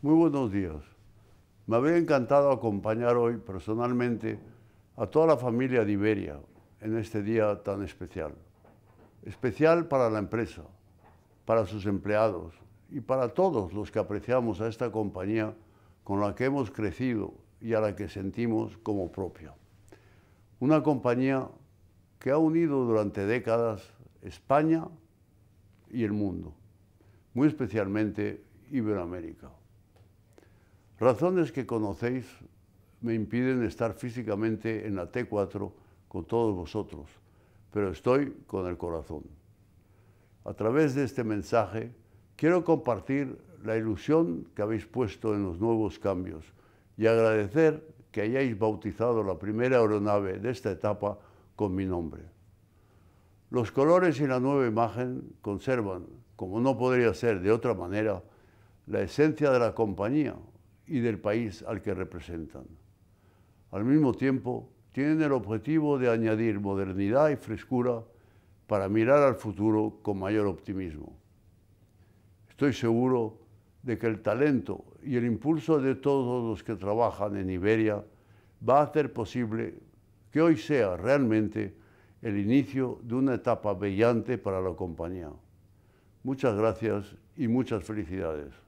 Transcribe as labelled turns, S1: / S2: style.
S1: Muy buenos días. Me habría encantado acompañar hoy personalmente a toda la familia de Iberia en este día tan especial. Especial para la empresa, para sus empleados y para todos los que apreciamos a esta compañía con la que hemos crecido y a la que sentimos como propia. Una compañía que ha unido durante décadas España y el mundo, muy especialmente Iberoamérica. Razones que conocéis me impiden estar físicamente en la T4 con todos vosotros, pero estoy con el corazón. A través de este mensaje quiero compartir la ilusión que habéis puesto en los nuevos cambios y agradecer que hayáis bautizado la primera aeronave de esta etapa con mi nombre. Los colores y la nueva imagen conservan, como no podría ser de otra manera, la esencia de la compañía y del país al que representan. Al mismo tiempo, tienen el objetivo de añadir modernidad y frescura para mirar al futuro con mayor optimismo. Estoy seguro de que el talento y el impulso de todos los que trabajan en Iberia va a hacer posible que hoy sea realmente el inicio de una etapa brillante para la compañía. Muchas gracias y muchas felicidades.